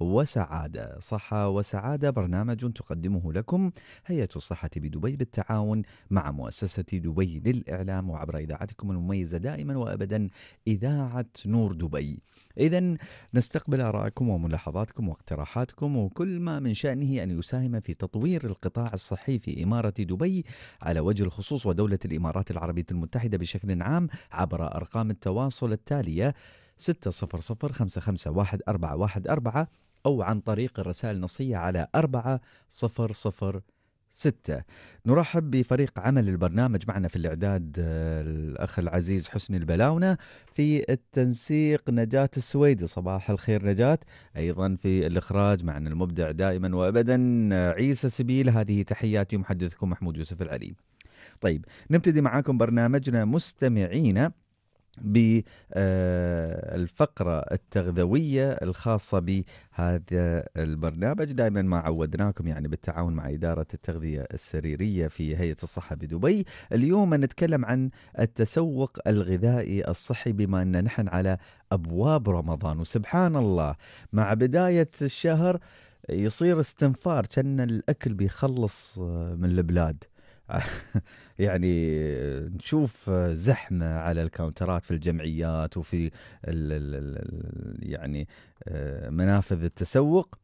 وسعادة صحة وسعادة برنامج تقدمه لكم هيئة الصحة بدبي بالتعاون مع مؤسسة دبي للإعلام وعبر إذاعتكم المميزة دائما وأبدا إذاعة نور دبي إذا نستقبل آرائكم وملاحظاتكم واقتراحاتكم وكل ما من شأنه أن يساهم في تطوير القطاع الصحي في إمارة دبي على وجه الخصوص ودولة الإمارات العربية المتحدة بشكل عام عبر أرقام التواصل التالية 600 أو عن طريق الرسائل النصية على 4006 نرحب بفريق عمل البرنامج معنا في الإعداد آه، الأخ العزيز حسني البلاونة في التنسيق نجاة السويدي صباح الخير نجاة أيضا في الإخراج معنا المبدع دائما وأبدا آه، عيسى سبيل هذه تحياتي محدثكم محمود يوسف العليم طيب نبتدي معاكم برنامجنا مستمعينا بالفقرة آه، التغذوية الخاصة بهذا البرنامج دائما ما عودناكم يعني بالتعاون مع إدارة التغذية السريرية في هيئة الصحة بدبي اليوم نتكلم عن التسوق الغذائي الصحي بما أن نحن على أبواب رمضان وسبحان الله مع بداية الشهر يصير استنفار كان الأكل بيخلص آه، من البلاد يعني نشوف زحمه على الكاونترات في الجمعيات وفي الـ الـ الـ يعني آه، منافذ التسوق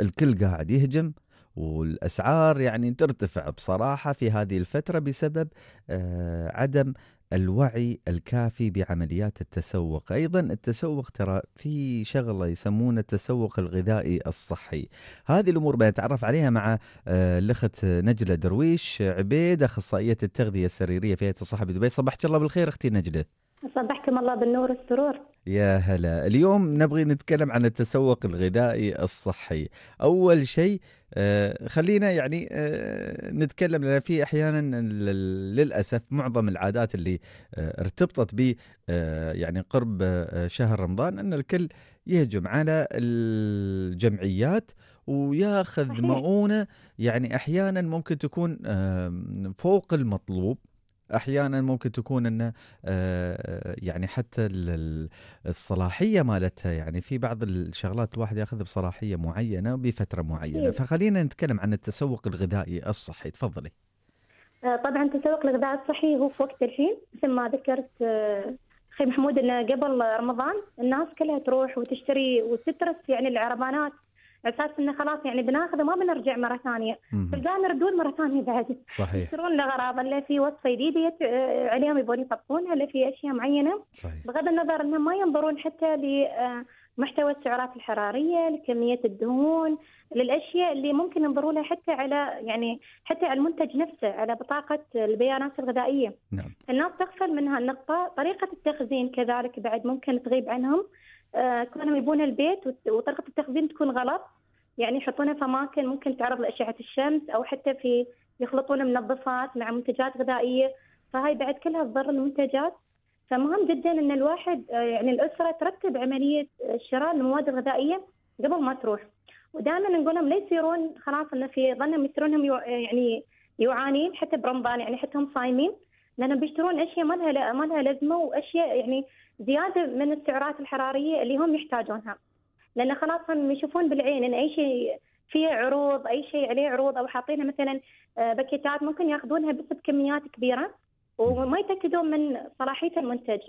الكل قاعد يهجم والاسعار يعني ترتفع بصراحه في هذه الفتره بسبب آه، عدم الوعي الكافي بعمليات التسوق ايضا التسوق ترى في شغله يسمونه التسوق الغذائي الصحي هذه الامور بنتعرف عليها مع آه، الاخت نجله درويش عبيد اخصائيه التغذيه السريريه في هيئه الصحه بدبي صباحك الله بالخير اختي نجله صباح حياكم الله بالنور والسرور يا هلا اليوم نبغي نتكلم عن التسوق الغذائي الصحي أول شيء آه، خلينا يعني آه، نتكلم لان في احيانا للاسف معظم العادات اللي آه، ارتبطت ب يعني قرب شهر رمضان ان الكل يهجم على الجمعيات وياخذ مؤونه يعني احيانا ممكن تكون فوق المطلوب احيانا ممكن تكون انه آه، آه، يعني حتى الصلاحيه مالتها يعني في بعض الشغلات الواحد ياخذها بصلاحيه معينه بفتره معينه إيه. فخلينا نتكلم عن التسوق الغذائي الصحي تفضلي آه، طبعا التسوق الغذائي الصحي هو في وقت الحين مثل ما ذكرت اخي محمود انه قبل رمضان الناس كلها تروح وتشتري وتترس يعني العربانات اساس انه خلاص يعني بناخذه ما بنرجع مره ثانيه تلقاه يردون مره ثانيه بعد صحيح يشترون الاغراض اللي الا في وصفه آه، جديده عليهم يبون يطبقونها الا في اشياء معينه صحيح. بغض النظر انهم ما ينظرون حتى لمحتوى آه، السعرات الحراريه لكميه الدهون للاشياء اللي ممكن ينظروا لها حتى على يعني حتى على المنتج نفسه على بطاقه البيانات الغذائيه نعم. الناس تغفل من هالنقطه طريقه التخزين كذلك بعد ممكن تغيب عنهم آه، كانوا يبون البيت وطريقه التخزين تكون غلط يعني يحطونه في اماكن ممكن تعرض لاشعه الشمس او حتى في يخلطون منظفات مع منتجات غذائيه فهاي بعد كلها تضر المنتجات فمهم جدا ان الواحد آه، يعني الاسره ترتب عمليه آه، شراء المواد الغذائيه قبل ما تروح ودائما نقول لهم لا يصيرون خلاص انه في ظنهم يصيرونهم يعني يعانين حتى برمضان يعني حتى هم صايمين لانهم بيشترون اشياء ما لها ما لها لازمه واشياء يعني زياده من السعرات الحراريه اللي هم يحتاجونها لان خلاص هم يشوفون بالعين ان اي شيء فيه عروض اي شيء عليه عروض او حاطينه مثلا آه، باكيتات ممكن ياخذونها بس بكميات كبيره وما يتاكدون من صلاحيه المنتج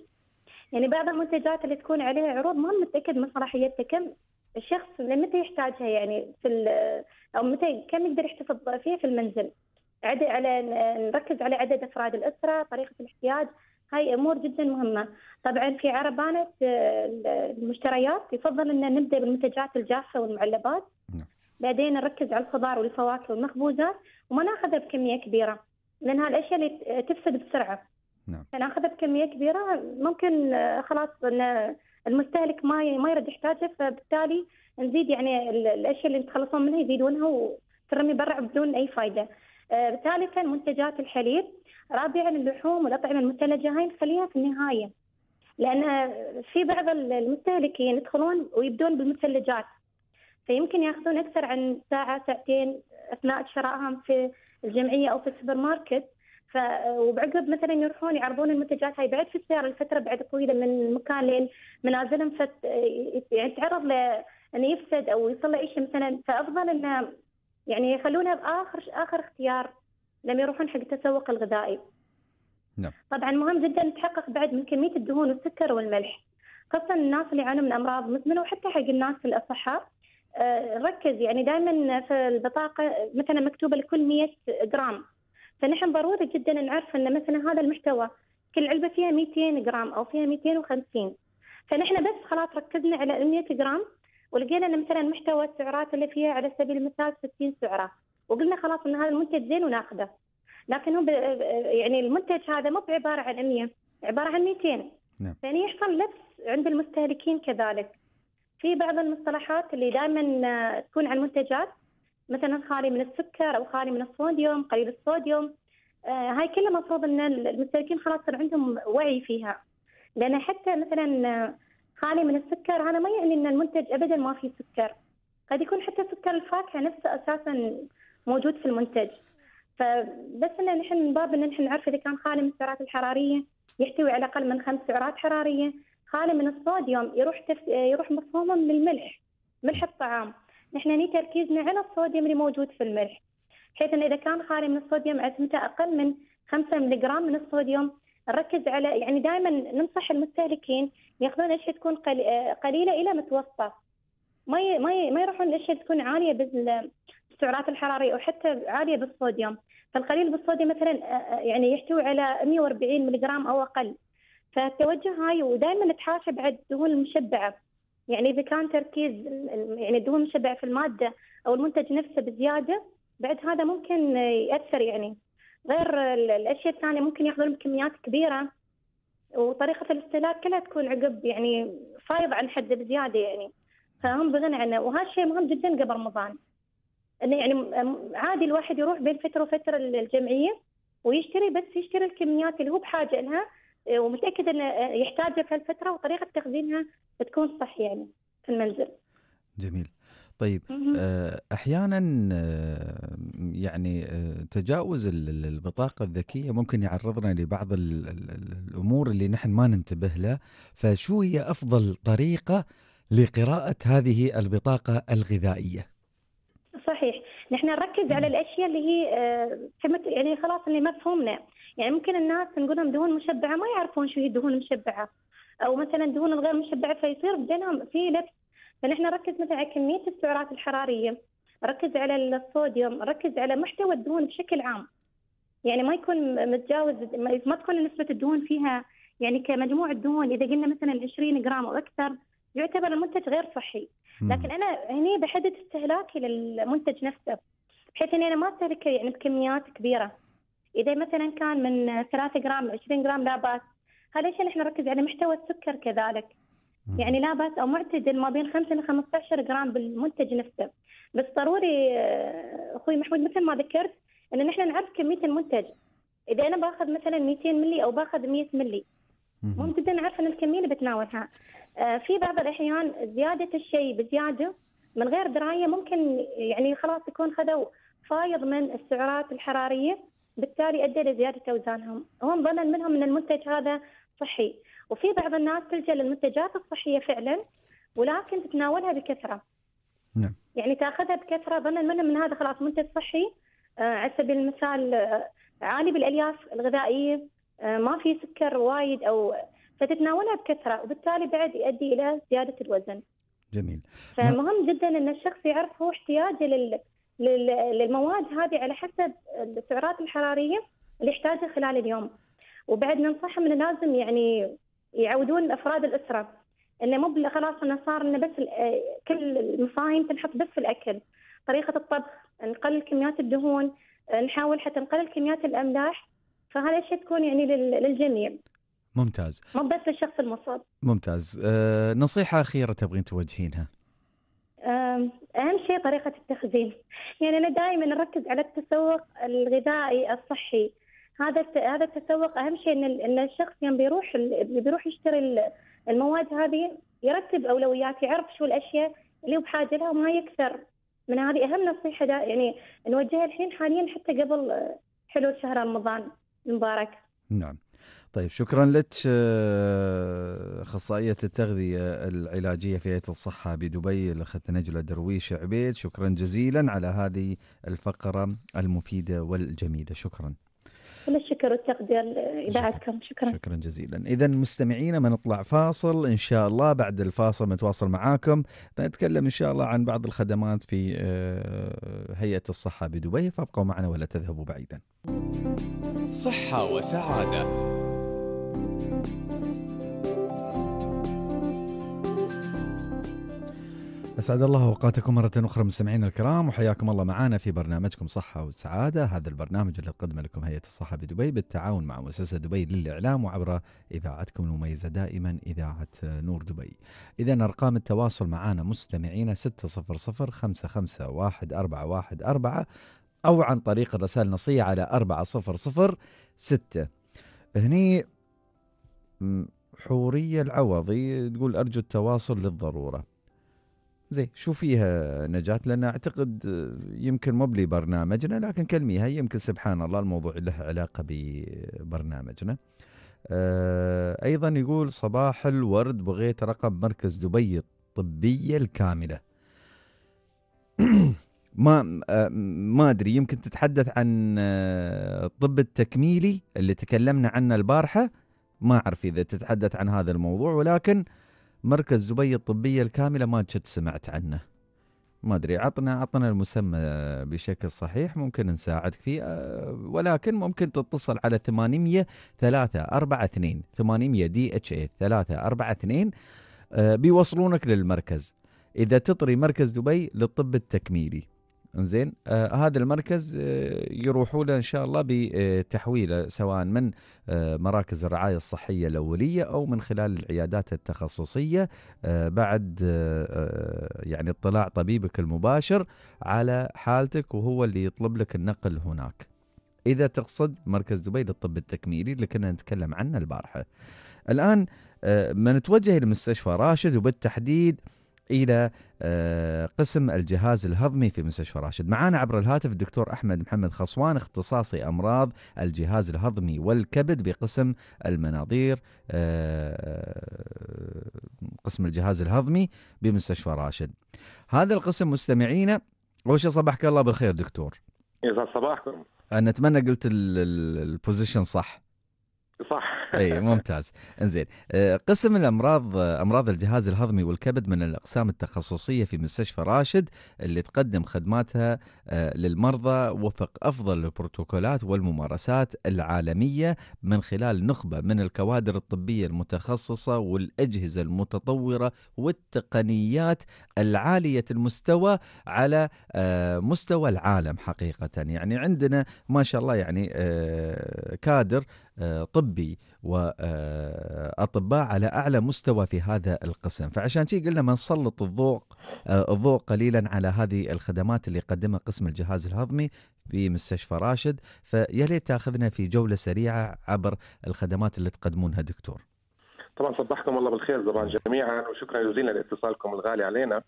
يعني بعض المنتجات اللي تكون عليها عروض ما متاكد من صلاحيتها كم الشخص متى يحتاجها يعني في او متى كم يقدر يحتفظ فيها في المنزل عد على نركز على عدد افراد الاسره طريقه الاحتياج هاي امور جدا مهمه طبعا في عربانه آه، المشتريات يفضل ان نبدا بالمنتجات الجافه والمعلبات نعم. بعدين نركز على الخضار والفواكه والمخبوزات وما ناخذها بكميه كبيره لان هالاشياء اللي تفسد بسرعه نعم فناخذها بكميه كبيره ممكن آه، خلاص ان المستهلك ما ما يرد يحتاجه فبالتالي نزيد يعني الاشياء اللي نتخلصون منها يزيدونها وترمي برا بدون اي فائده ثالثا آه، منتجات الحليب رابعا اللحوم والأطعمة المثلجة هاي نخليها في النهاية لأن في بعض المستهلكين يدخلون ويبدون بالمثلجات فيمكن ياخذون أكثر عن ساعة ساعتين أثناء شرائهم في الجمعية أو في السوبر ماركت ف وبعقب مثلا يروحون يعرضون المنتجات هاي بعد في السيارة لفترة بعد طويلة من مكان منازلهم ف يعني تعرض ل انه يفسد او يصير له شيء مثلا فافضل انه يعني يخلونها باخر اخر اختيار لما يروحون حق التسوق الغذائي. نعم. طبعا مهم جدا نتحقق بعد من كميه الدهون والسكر والملح. خاصة الناس اللي يعانون من أمراض مزمنة وحتى حق الناس الأصحاء آه، ركز يعني دائما في البطاقة مثلا مكتوبة لكل 100 جرام فنحن ضروري جدا نعرف أن مثلا هذا المحتوى كل علبة فيها 200 جرام أو فيها 250 فنحن بس خلاص ركزنا على 100 جرام ولقينا ان مثلا محتوى السعرات اللي فيها على سبيل المثال 60 سعره وقلنا خلاص ان هذا المنتج زين وناخذه لكن هو يعني المنتج هذا مو بعباره عن 100 عباره عن 200 نعم. يعني يحصل لبس عند المستهلكين كذلك في بعض المصطلحات اللي دائما تكون على المنتجات مثلا خالي من السكر او خالي من الصوديوم قليل الصوديوم آه هاي كلها المفروض ان المستهلكين خلاص صار عندهم وعي فيها لان حتى مثلا خالي من السكر أنا ما يعني أن المنتج أبدا ما فيه سكر قد يكون حتى سكر الفاكهة نفسه أساسا موجود في المنتج فبس أن نحن من باب أن نحن نعرف إذا كان خالي من السعرات الحرارية يحتوي على الأقل من خمس سعرات حرارية خالي من الصوديوم يروح تف... يروح مفهوما الملح ملح الطعام نحن ني تركيزنا على الصوديوم اللي موجود في الملح حيث أن إذا كان خالي من الصوديوم عزمته أقل من 5 ملغ من الصوديوم نركز على يعني دائما ننصح المستهلكين ياخذون اشياء تكون قليله الى متوسطه ما ما ما يروحون الاشياء تكون عاليه بالسعرات الحراريه او حتى عاليه بالصوديوم فالقليل بالصوديوم مثلا يعني يحتوي على 140 ملغ او اقل فالتوجه هاي ودائما نتحاشى بعد الدهون المشبعه يعني اذا كان تركيز يعني الدهون المشبعه في الماده او المنتج نفسه بزياده بعد هذا ممكن ياثر يعني غير الاشياء الثانيه ممكن ياخذون بكميات كبيره وطريقه الاستهلاك كلها تكون عقب يعني فايض عن حد بزياده يعني فهم بغنى عنه وهذا الشيء مهم جدا قبل رمضان انه يعني عادي الواحد يروح بين فتره وفتره الجمعيه ويشتري بس يشتري الكميات اللي هو بحاجه لها إيه، ومتاكد انه يحتاجها في هالفتره وطريقه تخزينها تكون صح يعني في المنزل. جميل. طيب آه، احيانا آه، يعني آه، تجاوز البطاقه الذكيه ممكن يعرضنا لبعض الامور اللي نحن ما ننتبه لها فشو هي افضل طريقه لقراءه هذه البطاقه الغذائيه صحيح نحن نركز على الاشياء اللي هي يعني خلاص اللي مفهومنا يعني ممكن الناس نقول لهم دهون مشبعه ما يعرفون شو هي الدهون المشبعه او مثلا الدهون الغير مشبعه فيصير بينهم في لبس فنحن نركز مثلا على كميه السعرات الحراريه ركز على الصوديوم ركز على محتوى الدهون بشكل عام يعني ما يكون متجاوز ما تكون نسبه الدهون فيها يعني كمجموع الدهون اذا قلنا مثلا 20 جرام او اكثر يعتبر المنتج غير صحي لكن انا هني بحدد استهلاكي للمنتج نفسه بحيث اني انا ما استهلكه يعني بكميات كبيره اذا مثلا كان من 3 جرام 20 جرام لا باس هذا الشيء نحن نركز على محتوى السكر كذلك يعني لا باس او معتدل ما بين 5 ل 15 جرام بالمنتج نفسه بس ضروري آه، اخوي محمود مثل ما ذكرت ان نحن نعرف كميه المنتج اذا انا باخذ مثلا 200 ملي او باخذ 100 ملي ممكن نعرف ان الكميه اللي بتناولها آه، في بعض الاحيان زياده الشيء بزياده من غير درايه ممكن يعني خلاص يكون خذوا فايض من السعرات الحراريه بالتالي ادى لزياده اوزانهم هم ظنا منهم ان المنتج هذا صحي وفي بعض الناس تلجا للمنتجات الصحيه فعلا ولكن تتناولها بكثره نعم يعني تاخذها بكثره ظنا منهم من هذا خلاص منتج صحي آه، على سبيل المثال آه، عالي بالالياف الغذائيه آه، ما في سكر وايد او فتتناولها بكثره وبالتالي بعد يؤدي الى زياده الوزن جميل فمهم نعم. جدا ان الشخص يعرف هو احتياجه لل... لل... للمواد هذه على حسب السعرات الحراريه اللي يحتاجها خلال اليوم وبعد ننصحهم انه لازم يعني يعودون افراد الاسره انه مو خلاص انه صار انه بس آه، كل المصايم تنحط بس في الاكل طريقه الطبخ نقلل كميات الدهون آه، نحاول حتى نقلل كميات الاملاح فهذا الشيء تكون يعني للجميع ممتاز مو بس للشخص المصاب ممتاز أه نصيحه اخيره تبغين توجهينها اهم شيء طريقه التخزين يعني انا دائما نركز على التسوق الغذائي الصحي هذا هذا التسوق اهم شيء ان ان الشخص يوم بيروح اللي بيروح يشتري المواد هذه يرتب اولويات يعرف شو الاشياء اللي هو بحاجه لها وما يكثر من هذه اهم نصيحه دا يعني نوجهها الحين حاليا حتى قبل حلول شهر رمضان المبارك. نعم. طيب شكرا لك آه، اخصائيه التغذيه العلاجيه في هيئه الصحه بدبي الاخت نجله درويش عبيد شكرا جزيلا على هذه الفقره المفيده والجميله شكرا. كل الشكر والتقدير لاذاعتكم شكرا شكرا جزيلا اذا مستمعينا ما نطلع فاصل ان شاء الله بعد الفاصل نتواصل معاكم نتكلم ان شاء الله عن بعض الخدمات في آه، هيئه الصحه بدبي فابقوا معنا ولا تذهبوا بعيدا صحه وسعاده أسعد الله أوقاتكم مرة أخرى مستمعينا الكرام وحياكم الله معنا في برنامجكم صحة وسعادة هذا البرنامج اللي تقدمه لكم هيئة الصحة بدبي بالتعاون مع مؤسسة دبي للإعلام وعبر إذاعتكم المميزة دائما إذاعة نور دبي إذا أرقام التواصل معنا مستمعينا 600 551 414 أو عن طريق الرسائل النصية على 4006 هني حورية العوضي تقول أرجو التواصل للضرورة زين شو فيها نجاة لأن أعتقد يمكن مو بلي برنامجنا لكن كلميها يمكن سبحان الله الموضوع له علاقة ببرنامجنا آه، أيضا يقول صباح الورد بغيت رقم مركز دبي الطبية الكاملة ما آه، ما ادري يمكن تتحدث عن آه، الطب التكميلي اللي تكلمنا عنه البارحه ما اعرف اذا تتحدث عن هذا الموضوع ولكن آه مركز دبي الطبية الكاملة ما جد سمعت عنه ما أدري عطنا عطنا المسمى بشكل صحيح ممكن نساعدك فيه آه، ولكن ممكن تتصل على 800 342 800 دي اتش اي 342 آه، بيوصلونك للمركز إذا تطري مركز دبي للطب التكميلي زين آه هذا المركز آه يروحوا له ان شاء الله بتحويله آه، سواء من آه مراكز الرعايه الصحيه الاوليه او من خلال العيادات التخصصيه آه بعد آه،, آه يعني اطلاع طبيبك المباشر على حالتك وهو اللي يطلب لك النقل هناك. اذا تقصد مركز دبي للطب التكميلي اللي كنا نتكلم عنه البارحه. الان آه ما نتوجه مستشفى راشد وبالتحديد آه الى آه، قسم الجهاز الهضمي في مستشفى راشد معانا عبر الهاتف الدكتور احمد محمد خصوان اختصاصي امراض الجهاز الهضمي والكبد بقسم المناظير آه، آه، قسم الجهاز الهضمي بمستشفى راشد هذا القسم مستمعينا اول شيء صباحك الله بالخير دكتور يا صباحكم انا اتمنى قلت البوزيشن صح صح اي ممتاز انزين آه، قسم الامراض آه، امراض الجهاز الهضمي والكبد من الاقسام التخصصيه في مستشفى راشد اللي تقدم خدماتها آه، للمرضى وفق افضل البروتوكولات والممارسات العالميه من خلال نخبه من الكوادر الطبيه المتخصصه والاجهزه المتطوره والتقنيات العاليه المستوى على مستوى العالم حقيقه يعني عندنا ما شاء الله يعني كادر طبي واطباء على اعلى مستوى في هذا القسم، فعشان شي قلنا ما نسلط الضوء آه، الضوء قليلا على هذه الخدمات اللي يقدمها قسم الجهاز الهضمي في مستشفى راشد، فيا ليت تاخذنا في جوله سريعه عبر الخدمات اللي تقدمونها دكتور. طبعا صبحكم الله بالخير طبعا جميعا وشكرا جزيلا لاتصالكم الغالي علينا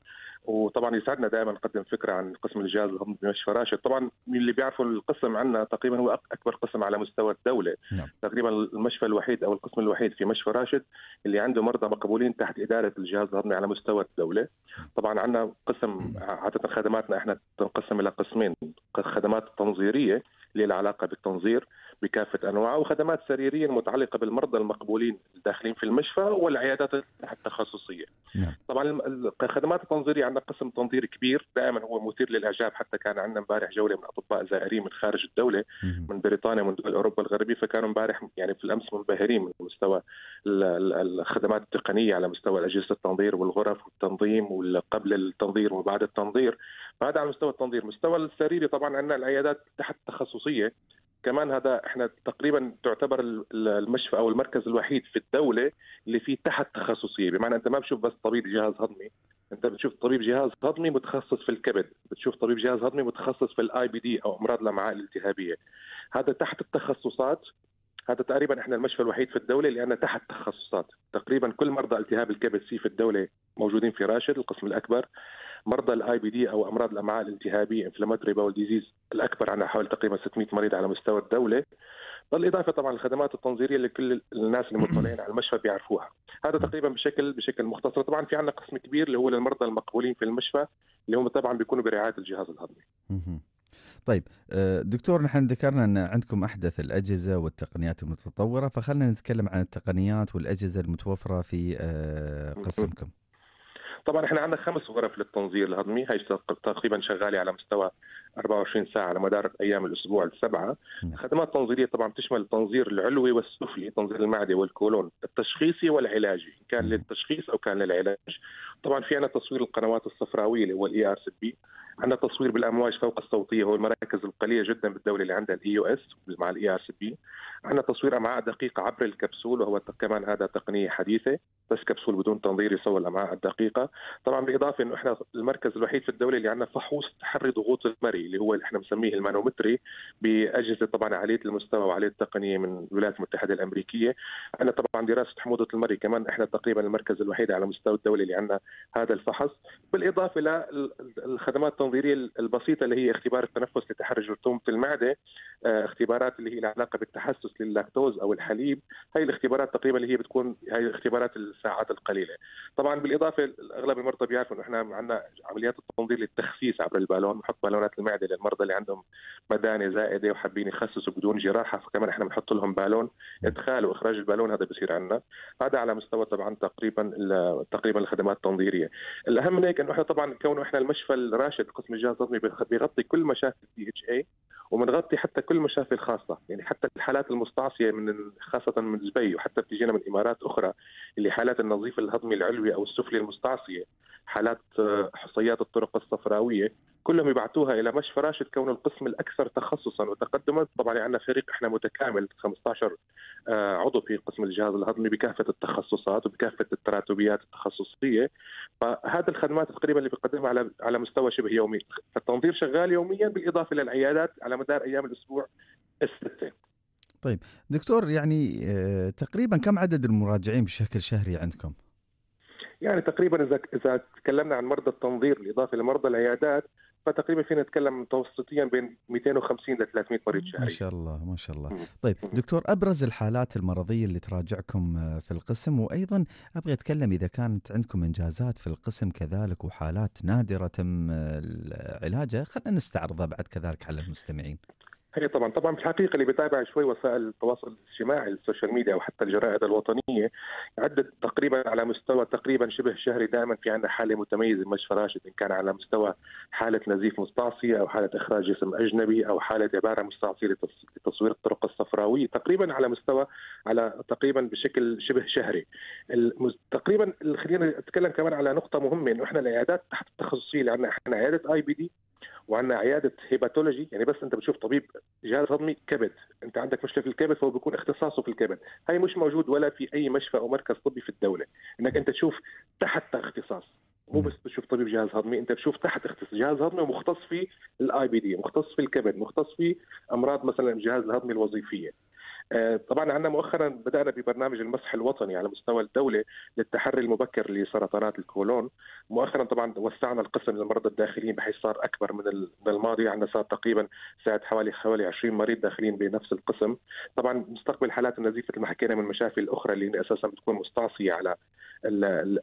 وطبعا يسعدنا دائما نقدم فكره عن قسم الجهاز الهضمي بمشفى راشد، طبعا من اللي بيعرفوا القسم عندنا تقريبا هو اكبر قسم على مستوى الدوله، نعم. تقريبا المشفى الوحيد او القسم الوحيد في مشفى راشد اللي عنده مرضى مقبولين تحت اداره الجهاز الهضمي على مستوى الدوله، طبعا عندنا قسم عاده خدماتنا احنا تنقسم الى قسمين، خدمات تنظيريه اللي لها علاقه بالتنظير بكافه انواعه وخدمات سريريه متعلقه بالمرضى المقبولين الداخلين في المشفى والعيادات التخصصيه. نعم. طبعا الخدمات التنظيريه عندنا قسم تنظير كبير دائما هو مثير للاعجاب حتى كان عندنا امبارح جوله من اطباء زائرين من خارج الدوله مم. من بريطانيا من دول اوروبا الغربيه فكانوا امبارح يعني في الامس منبهرين من مستوى الخدمات التقنيه على مستوى اجهزه التنظير والغرف والتنظيم وقبل التنظير وبعد التنظير فهذا على مستوى التنظير مستوى السريري طبعا عندنا العيادات تحت التخصصيه كمان هذا احنا تقريبا تعتبر المشفى او المركز الوحيد في الدوله اللي فيه تحت تخصصيه بمعنى انت ما بتشوف بس طبيب جهاز هضمي انت بتشوف طبيب جهاز هضمي متخصص في الكبد بتشوف طبيب جهاز هضمي متخصص في الاي بي دي او امراض الامعاء الالتهابيه هذا تحت التخصصات هذا تقريبا احنا المشفى الوحيد في الدوله اللي عندنا تحت تخصصات تقريبا كل مرضى التهاب الكبد سي في الدوله موجودين في راشد القسم الاكبر مرضى الاي بي دي او امراض الامعاء الالتهابيه انفلاماتوري باول ديزيز الاكبر عندنا حوالي تقريبا 600 مريض على مستوى الدوله بالاضافه طبعا الخدمات التنظيريه اللي كل الناس اللي مطلعين على المشفى بيعرفوها هذا نعم. تقريبا بشكل بشكل مختصر طبعا في عندنا قسم كبير اللي هو للمرضى المقبولين في المشفى اللي هم طبعا بيكونوا برعايه الجهاز الهضمي طيب آه، دكتور نحن ذكرنا ان عندكم احدث الاجهزه والتقنيات المتطوره فخلنا نتكلم عن التقنيات والاجهزه المتوفره في آه، قسمكم طبعا احنا عندنا خمس غرف للتنظير الهضمي هي تقريبا شغاله على مستوى 24 ساعه على مدار ايام الاسبوع السبعه نعم. الخدمات التنظيريه طبعا تشمل التنظير العلوي والسفلي تنظير المعده والكولون التشخيصي والعلاجي كان نعم. للتشخيص او كان للعلاج طبعا في عندنا تصوير القنوات الصفراويه اللي هو الاي ار سي بي عندنا تصوير بالامواج فوق الصوتيه هو المراكز القليله جدا بالدوله اللي عندها الاي يو e اس مع الاي ار سي بي عندنا تصوير امعاء دقيقه عبر الكبسول وهو كمان هذا تقنيه حديثه بس كبسول بدون تنظير يصور الامعاء الدقيقه طبعا بالاضافه انه احنا المركز الوحيد في الدوله اللي عندنا فحوص تحري ضغوط المري اللي هو اللي احنا بنسميه المانومتري باجهزه طبعا عاليه المستوى وعاليه التقنيه من الولايات المتحده الامريكيه عندنا طبعا دراسه حموضه المري كمان احنا تقريبا المركز الوحيد على مستوى الدوله اللي عندنا هذا الفحص بالاضافه للخدمات التنظيريه البسيطه اللي هي اختبار التنفس لتحرج رتوبه المعده آه، اختبارات اللي هي لها علاقه بالتحسس لللاكتوز او الحليب هاي الاختبارات تقريبا اللي هي بتكون هاي الاختبارات الساعات القليله طبعا بالاضافه اغلب المرضى بيعرفوا انه احنا عندنا عمليات التنظير للتخسيس عبر البالون بنحط بالونات المعده للمرضى اللي عندهم مدانه زائده وحابين يخسسوا بدون جراحه فكمان احنا بنحط لهم بالون ادخال واخراج البالون هذا بصير عندنا هذا على مستوى طبعا تقريبا تقريبا الخدمات التنظيريه الاهم من هيك انه احنا طبعا كونه احنا المشفى الراشد قسم الجهاز الهضمي بيغطي كل مشافي الدي اتش اي وبنغطي حتى كل المشافي الخاصه يعني حتى الحالات المستعصيه من خاصه من دبي وحتى بتجينا من امارات اخرى اللي حالات النظيف الهضمي العلوي او السفلي المستعصيه حالات حصيات آه، الطرق الصفراويه كلهم يبعثوها الى مشفى راشد كونه القسم الاكثر تخصصا وتقدما طبعا عندنا فريق احنا متكامل 15 آه، عضو في قسم الجهاز الهضمي بكافه التخصصات وبكافه التراتبيات التخصصيه فهذا الخدمات تقريبا اللي بيقدمها على على مستوى شبه يومي فالتنظير شغال يوميا بالاضافه للعيادات على مدار ايام الاسبوع السته طيب دكتور يعني آه، تقريبا كم عدد المراجعين بشكل شهري عندكم؟ يعني تقريبا اذا اذا تكلمنا عن مرضى التنظير بالاضافه لمرضى العيادات فتقريبا فينا نتكلم متوسطيا بين 250 ل 300 مريض شهري ما شاء الله ما شاء الله. طيب دكتور ابرز الحالات المرضيه اللي تراجعكم آه، في القسم وايضا ابغى اتكلم اذا كانت عندكم انجازات في القسم كذلك وحالات نادره تم آه، علاجها خلينا نستعرضها بعد كذلك على المستمعين. هي طبعا طبعا في الحقيقه اللي بتابع شوي وسائل التواصل الاجتماعي السوشيال ميديا وحتى الجرائد الوطنيه عدت تقريبا على مستوى تقريبا شبه شهري دائما في عندنا حاله متميزه بمشفى راشد ان كان على مستوى حاله نزيف مستعصي او حاله اخراج جسم اجنبي او حاله عباره مستعصيه لتصوير الطرق الصفراويه تقريبا على مستوى على تقريبا بشكل شبه شهري تقريبا خلينا نتكلم كمان على نقطه مهمه انه احنا العيادات تحت التخصصيه اللي عندنا احنا عياده اي بي دي وعندنا عياده هيباتولوجي يعني بس انت بتشوف طبيب جهاز هضمي كبد انت عندك مشكله في الكبد فهو بيكون اختصاصه في الكبد هي مش موجود ولا في اي مشفى او مركز طبي في الدوله انك انت تشوف تحت اختصاص مو بس بتشوف طبيب جهاز هضمي انت بتشوف تحت اختصاص جهاز هضمي ومختص في الاي بي دي مختص في الكبد مختص في امراض مثلا الجهاز الهضمي الوظيفيه آه، طبعا عندنا مؤخرا بدانا ببرنامج المسح الوطني على مستوى الدوله للتحري المبكر لسرطانات الكولون مؤخرا طبعا وسعنا القسم للمرضى الداخليين بحيث صار اكبر من الماضي عندنا صار تقريبا ساعه حوالي حوالي 20 مريض داخلين بنفس القسم طبعا مستقبل حالات النزيف مثل ما حكينا من المشافي الاخرى اللي اساسا بتكون مستعصيه على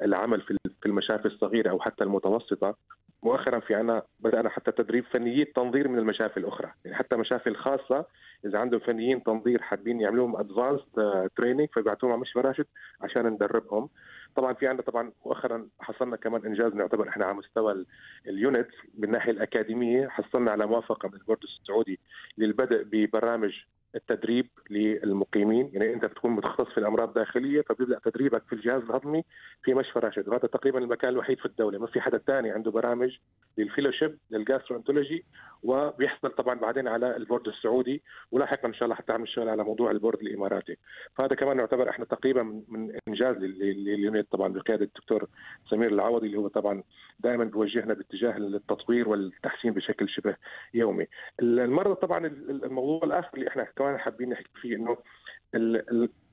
العمل في المشافي الصغيره او حتى المتوسطه مؤخرا في عنا بدانا حتى تدريب فنيي التنظير من المشافي الاخرى يعني حتى المشافي الخاصه اذا عندهم فنيين تنظير حابين ممكن يعملوهم ادفانسد تريننج فيبعتوهم على مش مراشد عشان ندربهم طبعا في عندنا طبعا مؤخرا حصلنا كمان انجاز نعتبر احنا على مستوى اليونت من الناحيه الاكاديميه حصلنا على موافقه من البورد السعودي للبدء ببرامج التدريب للمقيمين يعني انت بتكون متخصص في الامراض الداخليه فبيبدا تدريبك في الجهاز الهضمي في مشفى راشد وهذا تقريبا المكان الوحيد في الدوله ما في حدا ثاني عنده برامج للفيلوشيب للجاسترونتولوجي وبيحصل طبعا بعدين على البورد السعودي ولاحقا ان شاء الله حتى عمل شغل على موضوع البورد الاماراتي فهذا كمان يعتبر احنا تقريبا من انجاز لليونيت طبعا بقياده الدكتور سمير العوضي اللي هو طبعا دائما بوجهنا باتجاه التطوير والتحسين بشكل شبه يومي المرضى طبعا الموضوع الاخر اللي احنا كمان حابين نحكي فيه انه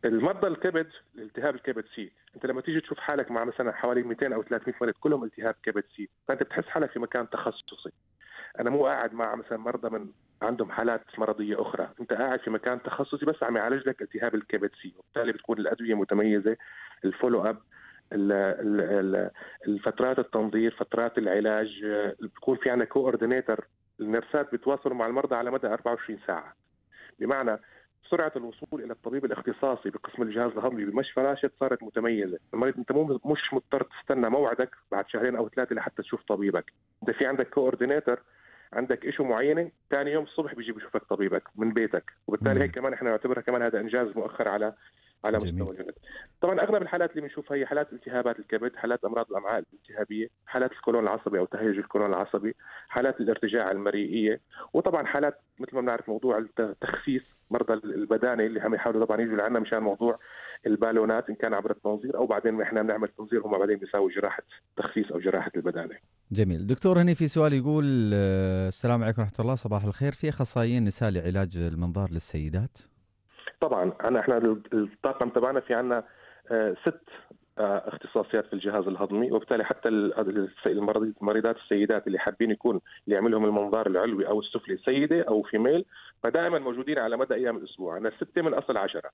المرضى الكبد التهاب الكبد سي انت لما تيجي تشوف حالك مع مثلا حوالي 200 او 300 مريض كلهم التهاب كبد سي فانت بتحس حالك في مكان تخصصي انا مو قاعد مع مثلا مرضى من عندهم حالات مرضيه اخرى انت قاعد في مكان تخصصي بس عم يعالج لك التهاب الكبد سي وبالتالي بتكون الادويه متميزه الفولو اب الفترات التنظير فترات العلاج بتكون في عندنا كوردينيتر النرسات بيتواصلوا مع المرضى على مدى 24 ساعه بمعنى سرعه الوصول الى الطبيب الاختصاصي بقسم الجهاز الهضمي بمشفى راشد صارت متميزه، المريض انت مو مش مضطر تستنى موعدك بعد شهرين او ثلاثه لحتى تشوف طبيبك، انت في عندك كوردينيتر عندك إشي معينه ثاني يوم الصبح بيجي بيشوفك طبيبك من بيتك وبالتالي هيك كمان احنا نعتبرها كمان هذا انجاز مؤخر على على جميل. مستوى الجلد طبعا اغلب الحالات اللي بنشوفها هي حالات التهابات الكبد حالات امراض الامعاء الالتهابيه حالات القولون العصبي او تهيج القولون العصبي حالات الارتجاع المريئيه وطبعا حالات مثل ما بنعرف موضوع التخسيس مرضى البدانه اللي عم يحاولوا طبعا يجوا لعنا مشان موضوع البالونات ان كان عبر التنظير او بعدين احنا بنعمل تنظير هم بعدين بيساووا جراحه تخسيس او جراحه البدانه. جميل، دكتور هني في سؤال يقول آه، السلام عليكم ورحمه الله صباح الخير، في اخصائيين نساء لعلاج المنظار للسيدات؟ طبعا انا احنا الطاقم تبعنا في عندنا آه، ست آه، اختصاصيات في الجهاز الهضمي وبالتالي حتى المريضات السيدات اللي حابين يكون يعملهم المنظار العلوي او السفلي سيده او فيميل فدائما موجودين على مدى ايام الاسبوع انا سته من اصل عشره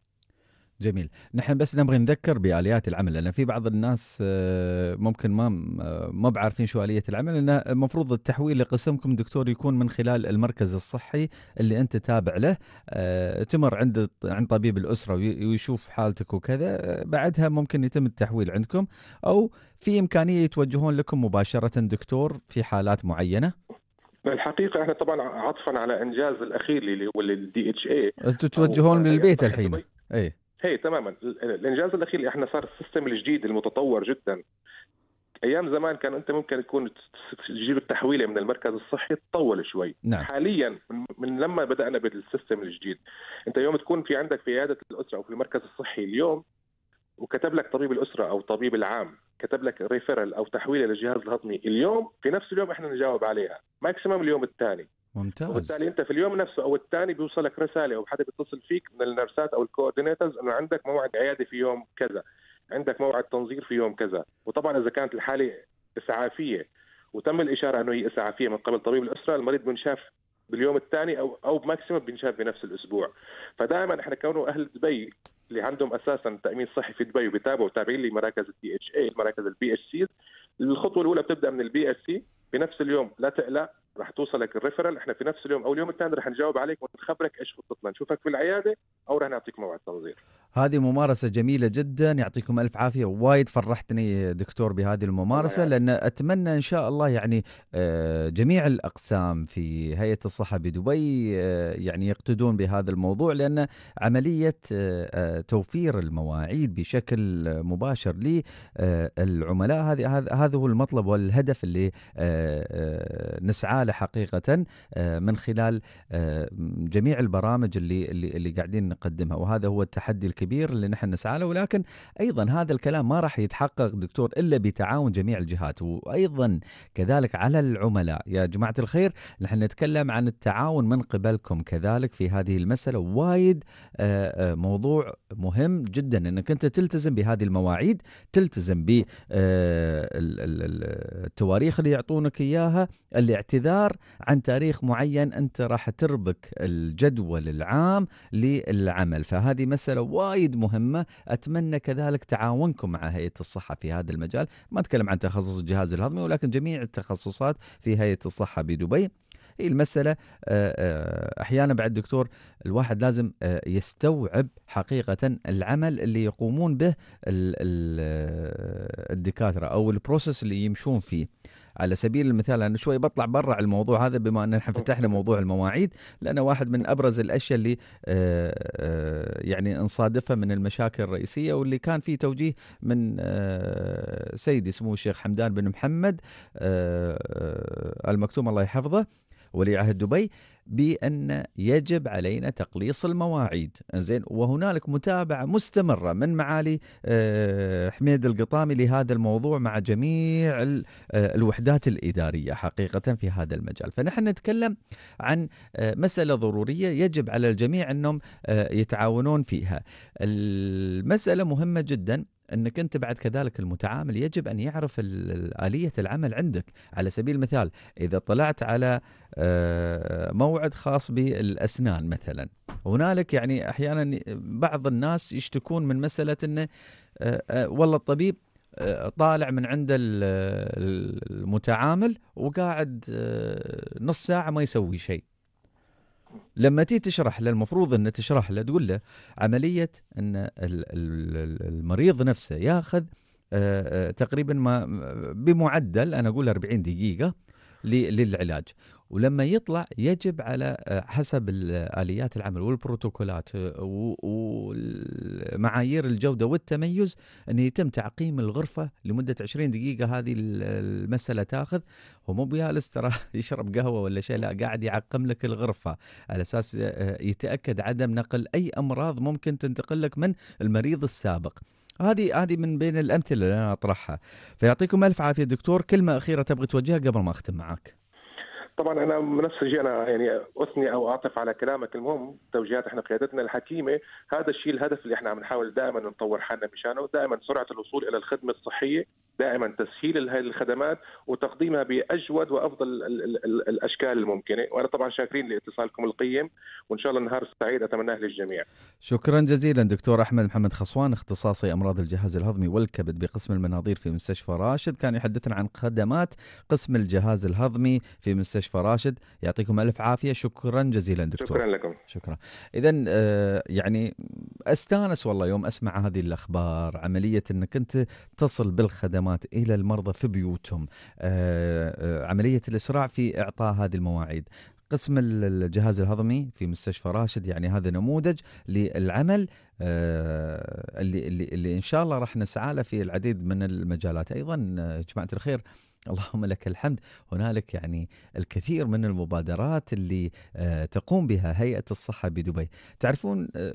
جميل نحن بس نبغى نذكر باليات العمل لان في بعض الناس آه، ممكن ما آه، ما بعارفين شو اليه العمل لان المفروض التحويل لقسمكم دكتور يكون من خلال المركز الصحي اللي انت تابع له آه، تمر عند عند طبيب الاسره ويشوف حالتك وكذا بعدها ممكن يتم التحويل عندكم او في امكانيه يتوجهون لكم مباشره دكتور في حالات معينه الحقيقه احنا طبعا عطفا على انجاز الاخير اللي هو الدي اتش اي انتم توجهون للبيت الحين اي هي تماما الانجاز الاخير اللي احنا صار السيستم الجديد المتطور جدا ايام زمان كان انت ممكن تكون تجيب التحويله من المركز الصحي تطول شوي نعم. حاليا من لما بدانا بالسيستم الجديد انت يوم تكون في عندك في عياده الاسره او في المركز الصحي اليوم وكتب لك طبيب الاسره او طبيب العام كتب لك ريفرال او تحويله للجهاز الهضمي اليوم في نفس اليوم احنا نجاوب عليها ماكسيمم اليوم الثاني ممتاز وبالتالي انت في اليوم نفسه او الثاني بيوصلك رساله او حدا بيتصل فيك من النرسات او الكوردينيترز انه عندك موعد عياده في يوم كذا عندك موعد تنظير في يوم كذا وطبعا اذا كانت الحاله اسعافيه وتم الاشاره انه هي اسعافيه من قبل طبيب الاسره المريض بنشاف باليوم الثاني او او ماكسيمم بنشاف بنفس الاسبوع فدائما احنا كونه اهل دبي اللي عندهم اساسا تامين صحي في دبي وبيتابعوا تابعين لمراكز الدي اتش اي مراكز البي اتش سي الخطوه الاولى بتبدا من البي اتش سي بنفس اليوم لا تقلق رح توصلك الريفرال احنا في نفس اليوم او اليوم الثاني رح نجاوب عليك ونخبرك ايش خطتنا نشوفك في العياده او رح نعطيك موعد تنظير هذه ممارسه جميله جدا يعطيكم الف عافيه وايد فرحتني دكتور بهذه الممارسه لان اتمنى ان شاء الله يعني آه، جميع الاقسام في هيئه الصحه بدبي آه، يعني يقتدون بهذا الموضوع لان عمليه آه، توفير المواعيد بشكل مباشر للعملاء هذه هذا هو المطلب والهدف اللي نسعى له حقيقه آه، من خلال آه، جميع البرامج اللي اللي, اللي قاعدين نقدمها وهذا هو التحدي الكبير اللي نحن نسعى له ولكن ايضا هذا الكلام ما راح يتحقق دكتور الا بتعاون جميع الجهات وايضا كذلك على العملاء يا جماعه الخير نحن نتكلم عن التعاون من قبلكم كذلك في هذه المساله وايد آه، موضوع مهم جدا انك انت تلتزم بهذه المواعيد تلتزم بالتواريخ اللي يعطونك اياها الاعتذار مدار عن تاريخ معين انت راح تربك الجدول العام للعمل فهذه مساله وايد مهمه اتمنى كذلك تعاونكم مع هيئه الصحه في هذا المجال ما اتكلم عن تخصص الجهاز الهضمي ولكن جميع التخصصات في هيئه الصحه بدبي هي المسألة آه، آه، أحيانا بعد دكتور الواحد لازم آه، يستوعب حقيقة العمل اللي يقومون به الدكاترة أو البروسيس اللي يمشون فيه على سبيل المثال انا شوي بطلع برا على الموضوع هذا بما ان احنا فتحنا موضوع المواعيد لانه واحد من ابرز الاشياء اللي آه، آه، يعني نصادفها من المشاكل الرئيسيه واللي كان في توجيه من آه، سيدي سمو الشيخ حمدان بن محمد المكتوم الله يحفظه ولي عهد دبي بأن يجب علينا تقليص المواعيد زين وهنالك متابعة مستمرة من معالي آه، حميد القطامي لهذا الموضوع مع جميع آه، الوحدات الإدارية حقيقة في هذا المجال فنحن نتكلم عن آه، مسألة ضرورية يجب على الجميع أنهم يتعاونون فيها المسألة مهمة جدا انك انت بعد كذلك المتعامل يجب ان يعرف اليه العمل عندك على سبيل المثال اذا طلعت على آه، موعد خاص بالاسنان مثلا هنالك يعني احيانا بعض الناس يشتكون من مساله انه آه، آه، والله الطبيب طالع من عند المتعامل وقاعد نص ساعه ما يسوي شيء لما تي تشرح له المفروض ان تشرح له تقول له عمليه ان المريض نفسه ياخذ آه، آه، تقريبا ما بمعدل انا اقول 40 دقيقه للعلاج ولما يطلع يجب على آه، حسب آه، اليات العمل والبروتوكولات آه، ومعايير الجودة والتميز أن يتم تعقيم الغرفة لمدة 20 دقيقة هذه المسألة تاخذ هو مو بيالس ترى يشرب قهوة ولا شيء لا قاعد يعقم لك الغرفة على أساس يتأكد عدم نقل أي أمراض ممكن تنتقل لك من المريض السابق هذه هذه من بين الامثله اللي انا اطرحها فيعطيكم الف عافيه دكتور كلمه اخيره تبغي توجهها قبل ما اختم معك طبعا انا نفس الشيء انا يعني اثني او اعطف على كلامك المهم توجيهات احنا قيادتنا الحكيمه هذا الشيء الهدف اللي احنا عم نحاول دائما نطور حالنا مشانه دائما سرعه الوصول الى الخدمه الصحيه دائما تسهيل هذه الخدمات وتقديمها باجود وافضل الاشكال الممكنه وانا طبعا شاكرين لاتصالكم القيم وان شاء الله نهار سعيد اتمناه للجميع شكرا جزيلا دكتور احمد محمد خصوان اختصاصي امراض الجهاز الهضمي والكبد بقسم المناظير في مستشفى راشد كان يحدثنا عن خدمات قسم الجهاز الهضمي في مستشفى مستشفى راشد يعطيكم ألف عافية شكرا جزيلا دكتور شكرا لكم شكرا إذا آه، يعني أستانس والله يوم أسمع هذه الأخبار عملية أنك أنت تصل بالخدمات إلى المرضى في بيوتهم آه، آه، عملية الإسراع في إعطاء هذه المواعيد قسم الجهاز الهضمي في مستشفى راشد يعني هذا نموذج للعمل اللي, اللي, اللي ان شاء الله راح نسعى له في العديد من المجالات ايضا جماعه الخير اللهم لك الحمد هنالك يعني الكثير من المبادرات اللي آه، تقوم بها هيئة الصحة بدبي تعرفون آه،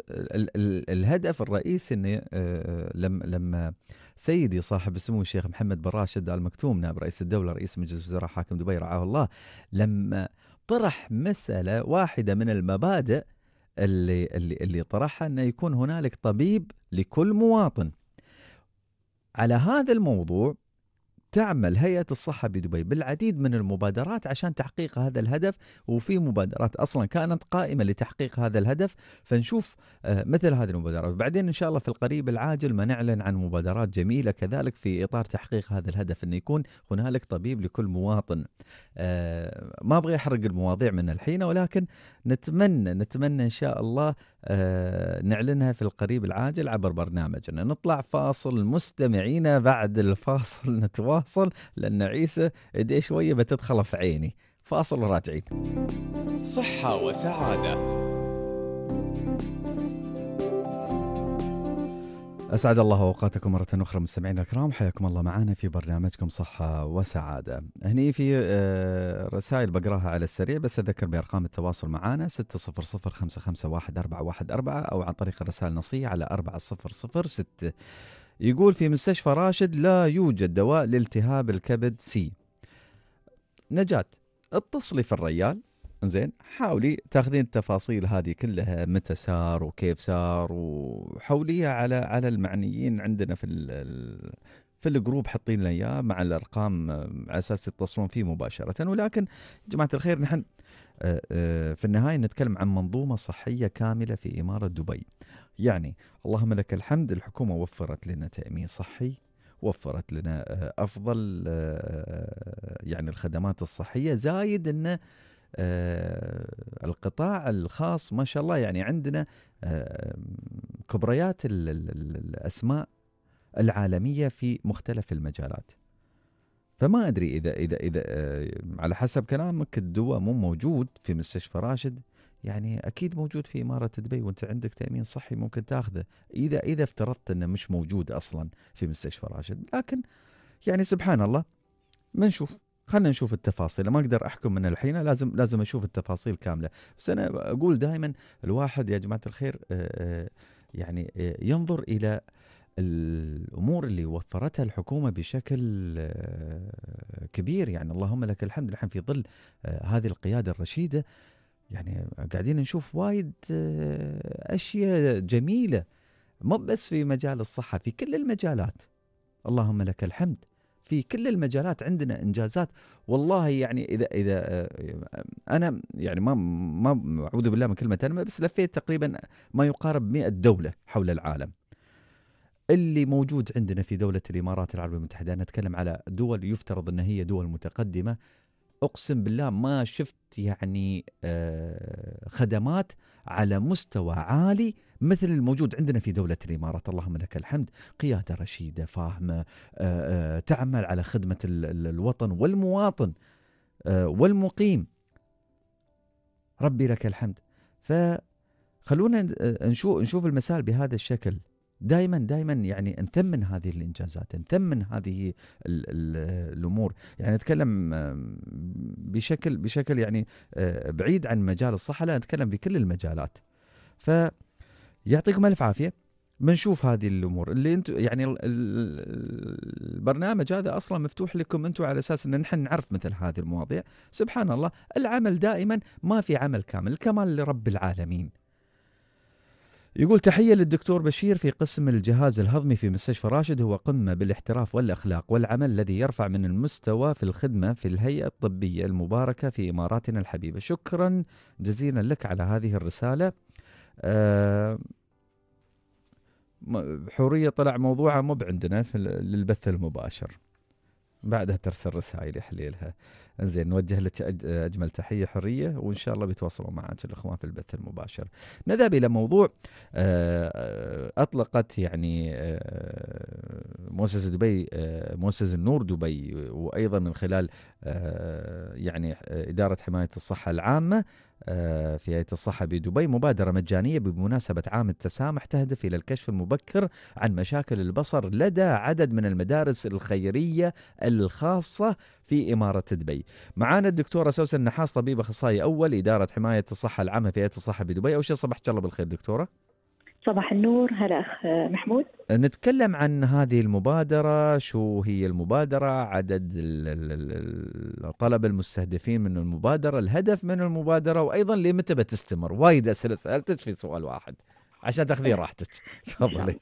الهدف الرئيسي أنه آه، لما سيدي صاحب السمو الشيخ محمد بن راشد آل مكتوم نائب رئيس الدولة رئيس مجلس الوزراء حاكم دبي رعاه الله لما طرح مسألة واحدة من المبادئ اللي اللي اللي طرحها انه يكون هنالك طبيب لكل مواطن. على هذا الموضوع تعمل هيئة الصحة بدبي بالعديد من المبادرات عشان تحقيق هذا الهدف وفي مبادرات أصلا كانت قائمة لتحقيق هذا الهدف فنشوف آه، مثل هذه المبادرات بعدين إن شاء الله في القريب العاجل ما نعلن عن مبادرات جميلة كذلك في إطار تحقيق هذا الهدف أن يكون هنالك طبيب لكل مواطن آه، ما أبغي أحرق المواضيع من الحين ولكن نتمنى نتمنى إن شاء الله آه، نعلنها في القريب العاجل عبر برنامجنا نطلع فاصل مستمعينا بعد الفاصل نتواصل لأن عيسى إيدي شوية بتدخل في عيني فاصل وراجعين صحة وسعادة أسعد الله أوقاتكم مرة أخرى مستمعينا الكرام حياكم الله معنا في برنامجكم صحة وسعادة هني في آه، رسائل بقراها على السريع بس أذكر بأرقام التواصل معنا 600 أو عن طريق الرسائل النصية على 4006 يقول في مستشفى راشد لا يوجد دواء لالتهاب الكبد سي نجاة اتصلي في الريال زين حاولي تاخذين التفاصيل هذه كلها متى سار وكيف سار وحوليها على على المعنيين عندنا في الـ في الجروب حاطين لنا اياه مع الارقام على اساس يتصلون فيه مباشره ولكن جماعه الخير نحن آه، آه، في النهايه نتكلم عن منظومه صحيه كامله في اماره دبي. يعني اللهم لك الحمد الحكومه وفرت لنا تامين صحي وفرت لنا آه، افضل يعني الخدمات الصحيه زايد انه آه، القطاع الخاص ما شاء الله يعني عندنا آه، كبريات الاسماء العالميه في مختلف المجالات فما ادري اذا اذا اذا آه، على حسب كلامك الدواء مو موجود في مستشفى راشد يعني اكيد موجود في اماره دبي وانت عندك تامين صحي ممكن تاخذه اذا اذا افترضت انه مش موجود اصلا في مستشفى راشد لكن يعني سبحان الله بنشوف خلينا نشوف التفاصيل ما اقدر احكم من الحين لازم لازم اشوف التفاصيل كامله بس انا اقول دائما الواحد يا جماعه الخير آه، آه، يعني آه، ينظر الى الامور اللي وفرتها الحكومه بشكل كبير يعني اللهم لك الحمد الحين في ظل هذه القياده الرشيده يعني قاعدين نشوف وايد اشياء جميله مو بس في مجال الصحه في كل المجالات اللهم لك الحمد في كل المجالات عندنا انجازات والله يعني اذا اذا آه، انا يعني ما ما اعوذ بالله من كلمه انا بس لفيت تقريبا ما يقارب 100 دوله حول العالم اللي موجود عندنا في دولة الإمارات العربية المتحدة نتكلم على دول يفترض ان هي دول متقدمة اقسم بالله ما شفت يعني آه، خدمات على مستوى عالي مثل الموجود عندنا في دولة الإمارات اللهم لك الحمد قيادة رشيدة فاهمة آه، آه، تعمل على خدمة الوطن والمواطن والمقيم ربي لك الحمد فخلونا نشوف نشوف المسائل بهذا الشكل دائما دائما يعني نثمن هذه الانجازات نثمن هذه الـ الـ الامور يعني نتكلم بشكل بشكل يعني آه، بعيد عن مجال الصحه لا نتكلم بكل المجالات ف يعطيكم الف عافيه بنشوف هذه الامور اللي انتم يعني البرنامج هذا اصلا مفتوح لكم انتم على اساس ان نحن نعرف مثل هذه المواضيع سبحان الله العمل دائما ما في عمل كامل الكمال لرب العالمين يقول تحية للدكتور بشير في قسم الجهاز الهضمي في مستشفى راشد هو قمة بالاحتراف والأخلاق والعمل الذي يرفع من المستوى في الخدمة في الهيئة الطبية المباركة في إماراتنا الحبيبة شكرا جزيلا لك على هذه الرسالة أه حورية طلع موضوعها مو عندنا للبث المباشر بعدها ترسل رسائل يا حليلها زين نوجه لك اجمل تحيه حريه وان شاء الله بيتواصلوا معك الاخوان في البث المباشر. نذهب الى موضوع آه، آه، اطلقت يعني آه، مؤسسه دبي مؤسسه النور دبي وايضا من خلال يعني اداره حمايه الصحه العامه آه، في هيئة الصحة بدبي مبادرة مجانية بمناسبة عام التسامح تهدف إلى الكشف المبكر عن مشاكل البصر لدى عدد من المدارس الخيرية الخاصة في إمارة دبي معانا الدكتورة سوسن النحاس طبيبة أخصائي أول إدارة حماية الصحة العامة في هيئة الصحة بدبي أول شيء صباح الله بالخير دكتورة صباح النور هلا أخ محمود نتكلم عن هذه المبادرة شو هي المبادرة عدد الطلبة المستهدفين من المبادرة الهدف من المبادرة وأيضا لمتى بتستمر وايد أسئلة سألتك في سؤال واحد عشان تاخذين طيب. راحتك تفضلي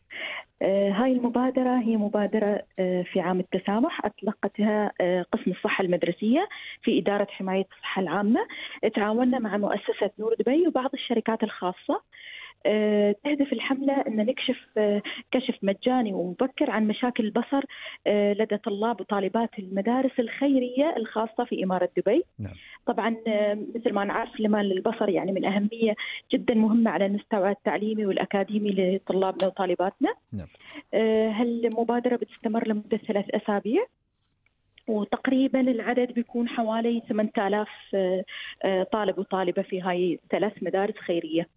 آه، هاي المبادرة هي مبادرة آه، في عام التسامح أطلقتها آه، قسم الصحة المدرسية في إدارة حماية الصحة العامة تعاوننا مع مؤسسة نور دبي وبعض الشركات الخاصة آه، تهدف الحملة أن نكشف آه، كشف مجاني ومبكر عن مشاكل البصر آه، لدى طلاب وطالبات المدارس الخيرية الخاصة في إمارة دبي نعم. طبعا مثل ما نعرف الإمام للبصر يعني من أهمية جدا مهمة على المستوى التعليمي والأكاديمي لطلابنا وطالباتنا نعم. هالمبادرة بتستمر لمدة ثلاث أسابيع وتقريبا العدد بيكون حوالي 8000 طالب وطالبه في هاي ثلاث مدارس خيريه.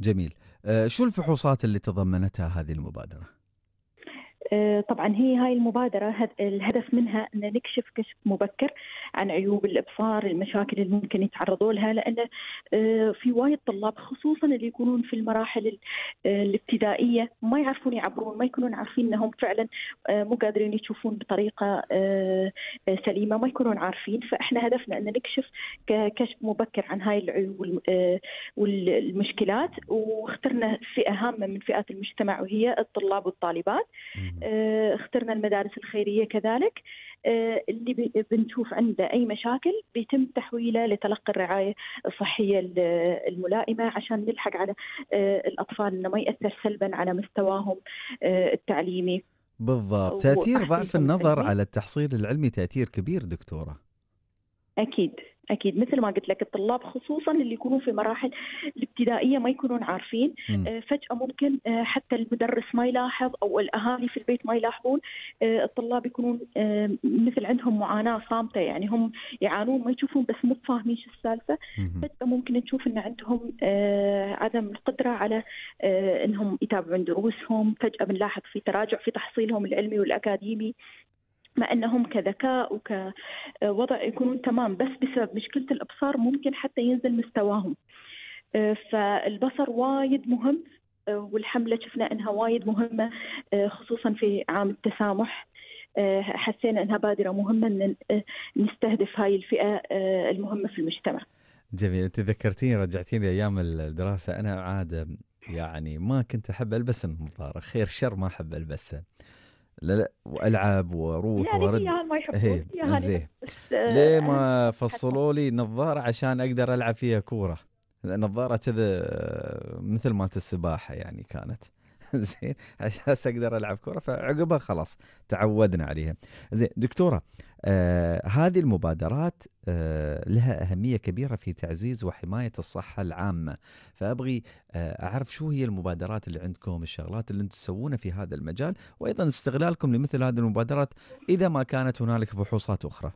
جميل. آه، شو الفحوصات اللي تضمنتها هذه المبادرة؟ آه، طبعا هي هاي المبادرة الهدف منها أن نكشف كشف مبكر عن عيوب الإبصار المشاكل اللي ممكن يتعرضوا لها لأن آه، في وايد طلاب خصوصا اللي يكونون في المراحل آه، الابتدائية ما يعرفون يعبرون ما يكونون عارفين أنهم فعلا مو قادرين يشوفون بطريقة سليمة ما يكونون عارفين فإحنا هدفنا أن نكشف كشف مبكر عن هاي العيوب والمشكلات واخترنا فئة هامة من فئات المجتمع وهي الطلاب والطالبات آه، اخترنا المدارس الخيريه كذلك آه، اللي بنشوف عنده اي مشاكل بيتم تحويله لتلقي الرعايه الصحيه الملائمه عشان نلحق على آه، الاطفال انه ما ياثر سلبا على مستواهم التعليمي بالضبط تاثير ضعف النظر على التحصيل العلمي تاثير كبير دكتوره اكيد اكيد مثل ما قلت لك الطلاب خصوصا اللي يكونوا في مراحل الابتدائيه ما يكونون عارفين آه، فجاه ممكن آه، حتى المدرس ما يلاحظ او الاهالي في البيت ما يلاحظون آه، الطلاب يكونون مثل عندهم معاناه صامته يعني هم يعانون ما يشوفون بس مو فاهمين شو السالفه فجاه ممكن نشوف ان عندهم عدم القدره على انهم يتابعون دروسهم فجاه بنلاحظ في تراجع في تحصيلهم العلمي والاكاديمي مع انهم كذكاء وكوضع يكونون تمام بس بسبب مشكله الابصار ممكن حتى ينزل مستواهم آه، فالبصر وايد مهم آه، والحمله شفنا انها وايد مهمه آه، خصوصا في عام التسامح حسينا انها بادره مهمه ان نستهدف هاي الفئه المهمه في المجتمع. جميل انت ذكرتيني رجعتيني ايام الدراسه انا عاده يعني ما كنت احب البس النظاره خير شر ما احب البسها. لا لا والعب واروح يعني وارد اياهم ما يحبون ايه آه، ليه ما فصلوا لي نظاره عشان اقدر العب فيها كوره نظاره كذا مثل ما السباحه يعني كانت زين عشان اقدر العب كره فعقبها خلاص تعودنا عليها زين دكتوره آه هذه المبادرات آه لها اهميه كبيره في تعزيز وحمايه الصحه العامه فابغي آه اعرف شو هي المبادرات اللي عندكم الشغلات اللي انتم تسوونها في هذا المجال وايضا استغلالكم لمثل هذه المبادرات اذا ما كانت هنالك فحوصات اخرى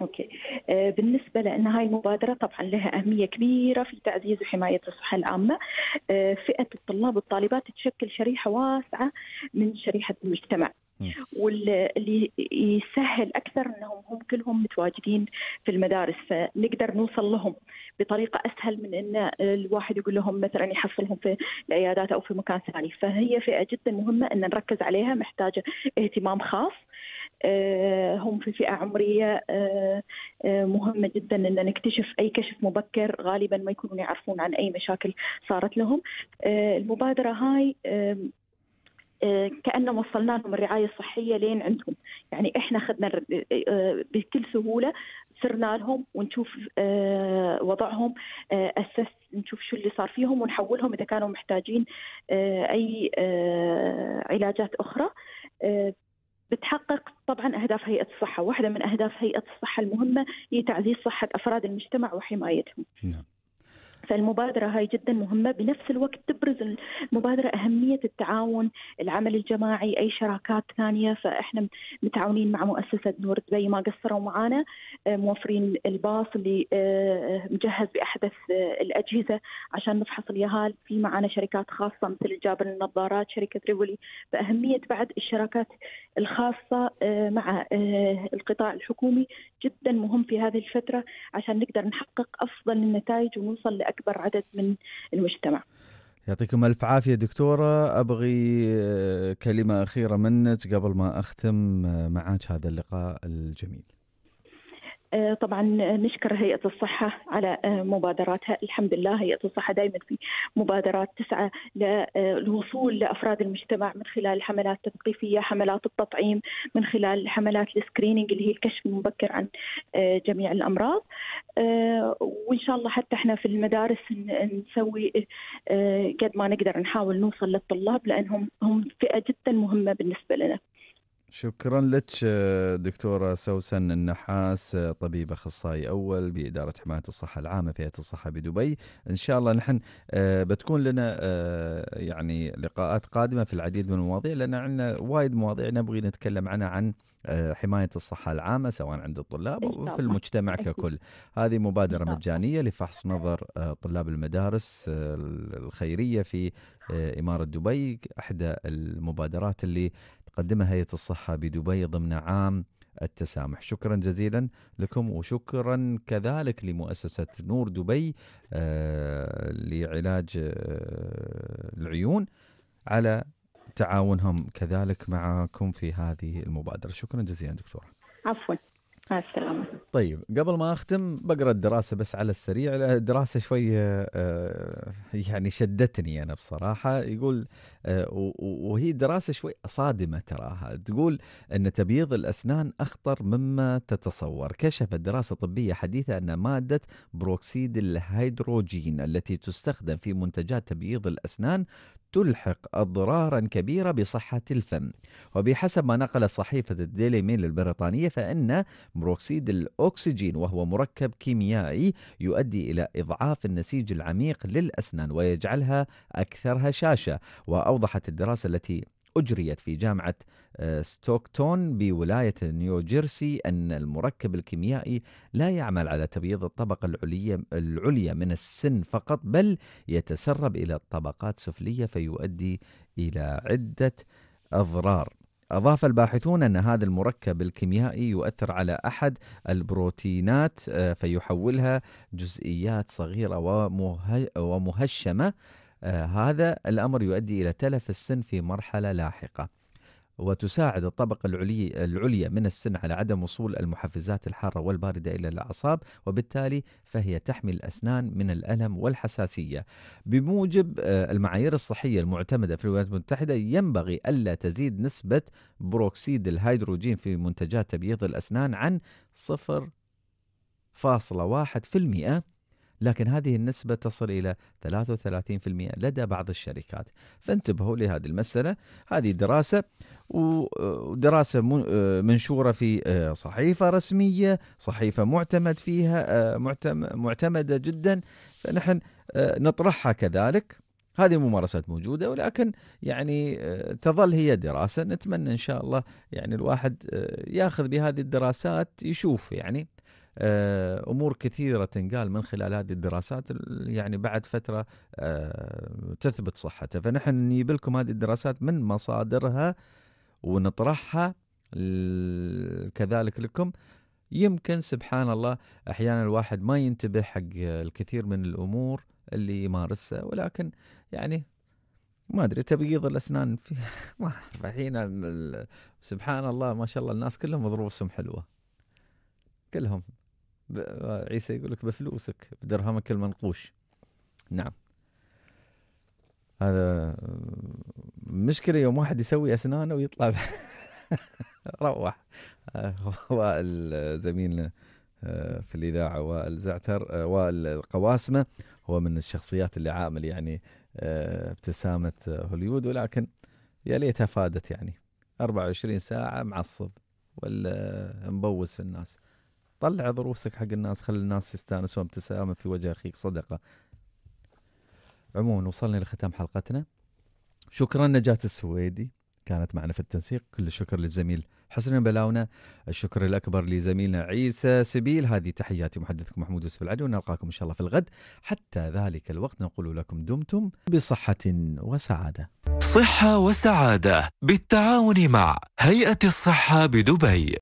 اوكي آه، بالنسبه لان هاي المبادره طبعا لها اهميه كبيره في تعزيز وحمايه الصحه العامه آه، فئه الطلاب والطالبات تشكل شريحه واسعه من شريحه المجتمع واللي يسهل اكثر انهم هم كلهم متواجدين في المدارس فنقدر نوصل لهم بطريقه اسهل من ان الواحد يقول لهم مثلا يحصلهم في العيادات او في مكان ثاني فهي فئه جدا مهمه ان نركز عليها محتاجه اهتمام خاص آه، هم في فئة عمرية آه، آه، مهمة جدا أن نكتشف أي كشف مبكر غالبا ما يكونون يعرفون عن أي مشاكل صارت لهم المبادرة هاي كأنه وصلنا لهم الرعاية الصحية لين عندهم يعني إحنا خدنا بكل سهولة صرنا لهم ونشوف وضعهم أسس نشوف شو اللي صار فيهم ونحولهم إذا كانوا محتاجين أي علاجات أخرى بتحقق طبعا اهداف هيئه الصحه، واحده من اهداف هيئه الصحه المهمه هي تعزيز صحه افراد المجتمع وحمايتهم. نعم. فالمبادرة هاي جدا مهمة بنفس الوقت تبرز المبادرة أهمية التعاون العمل الجماعي أي شراكات ثانية فإحنا متعاونين مع مؤسسة نور دبي ما قصروا معانا آه، موفرين الباص اللي آه، مجهز بأحدث آه، الأجهزة عشان نفحص اليهال في معانا شركات خاصة مثل الجابر النظارات شركة ريولي فأهمية بعد الشراكات الخاصة مع القطاع الحكومي جدا مهم في هذه الفترة عشان نقدر نحقق أفضل النتائج ونوصل لأكثر أكبر عدد من المجتمع يعطيكم ألف عافية دكتورة أبغي آه، كلمة أخيرة منك قبل ما أختم آه، معك هذا اللقاء الجميل آه، طبعا نشكر هيئه الصحه على آه، مبادراتها الحمد لله هيئه الصحه دائما في مبادرات تسعى للوصول آه، لافراد المجتمع من خلال حملات تثقيفيه حملات التطعيم من خلال حملات السكرينينج اللي هي الكشف المبكر عن جميع الامراض وان شاء الله حتى احنا في المدارس نسوي قد ما نقدر نحاول نوصل للطلاب لانهم هم فئه جدا مهمه بالنسبه لنا شكرا لك دكتورة سوسن النحاس طبيب أخصائي أول بإدارة حماية الصحة العامة في هيئة الصحة بدبي إن شاء الله نحن آه، بتكون لنا آه، يعني لقاءات قادمة في العديد من المواضيع لأن عندنا وايد مواضيع نبغي نتكلم عنها عن آه، حماية الصحة العامة سواء عند الطلاب أو في المجتمع ككل هذه مبادرة مجانية لفحص نظر طلاب المدارس الخيرية في إمارة دبي إحدى المبادرات اللي تقدمها هيئة الصحة بدبي ضمن عام التسامح شكرا جزيلا لكم وشكرا كذلك لمؤسسة نور دبي آه، لعلاج آه، العيون على تعاونهم كذلك معكم في هذه المبادرة شكرا جزيلا دكتورة عفوا السلامة طيب قبل ما أختم بقرأ الدراسة بس على السريع الدراسة شوية آه، آه، يعني شدتني أنا بصراحة يقول آه، وهي دراسة شوي صادمة تراها تقول أن تبييض الأسنان أخطر مما تتصور كشفت دراسة طبية حديثة أن مادة بروكسيد الهيدروجين التي تستخدم في منتجات تبييض الأسنان تلحق أضرارا كبيرة بصحة الفم وبحسب ما نقل صحيفة الديلي ميل البريطانية فإن بروكسيد الأكسجين وهو مركب كيميائي يؤدي إلى إضعاف النسيج العميق للأسنان ويجعلها أكثر هشاشة وأوضحت الدراسة التي أجريت في جامعة آه، ستوكتون بولاية نيوجيرسي أن المركب الكيميائي لا يعمل على تبييض الطبقة العليا العليا من السن فقط بل يتسرب إلى الطبقات السفلية فيؤدي إلى عدة أضرار أضاف الباحثون أن هذا المركب الكيميائي يؤثر على أحد البروتينات آه، فيحولها جزئيات صغيرة ومهشمة آه، هذا الأمر يؤدي إلى تلف السن في مرحلة لاحقة وتساعد الطبقة العلي العليا من السن على عدم وصول المحفزات الحارة والباردة إلى الأعصاب وبالتالي فهي تحمي الأسنان من الألم والحساسية بموجب آه، المعايير الصحية المعتمدة في الولايات المتحدة ينبغي ألا تزيد نسبة بروكسيد الهيدروجين في منتجات تبييض الأسنان عن 0.1% لكن هذه النسبة تصل إلى 33% لدى بعض الشركات فانتبهوا لهذه المسألة هذه دراسة ودراسة منشورة في آه، صحيفة رسمية صحيفة معتمد فيها آه، معتمدة جدا فنحن آه، نطرحها كذلك هذه الممارسات موجودة ولكن يعني تظل هي دراسة نتمنى إن شاء الله يعني الواحد ياخذ بهذه الدراسات يشوف يعني آه، امور كثيره تنقال من خلال هذه الدراسات يعني بعد فتره آه، تثبت صحتها فنحن نجيب لكم هذه الدراسات من مصادرها ونطرحها كذلك لكم يمكن سبحان الله احيانا الواحد ما ينتبه حق الكثير من الامور اللي يمارسها ولكن يعني ما ادري تبييض الاسنان في ما اعرف الحين سبحان الله ما شاء الله الناس كلهم ظروفهم حلوه كلهم آه، عيسى يقول لك بفلوسك بدرهمك المنقوش نعم هذا آه، مشكله يوم واحد يسوي اسنانه ويطلع روح آه، وائل زميلنا في الاذاعه وائل زعتر وائل القواسمه هو من الشخصيات اللي عامل يعني ابتسامه هوليوود ولكن يا ليتها فادت يعني 24 ساعه معصب ولا مبوس في الناس طلع ضروسك حق الناس خلي الناس يستانسون ابتسامه في وجه اخيك صدقه عموما وصلنا لختام حلقتنا شكرا نجاة السويدي كانت معنا في التنسيق كل الشكر للزميل حسن بلاونا الشكر الأكبر لزميلنا عيسى سبيل هذه تحياتي محدثكم محمود يوسف العدو ونلقاكم إن شاء الله في الغد حتى ذلك الوقت نقول لكم دمتم بصحة وسعادة صحة وسعادة بالتعاون مع هيئة الصحة بدبي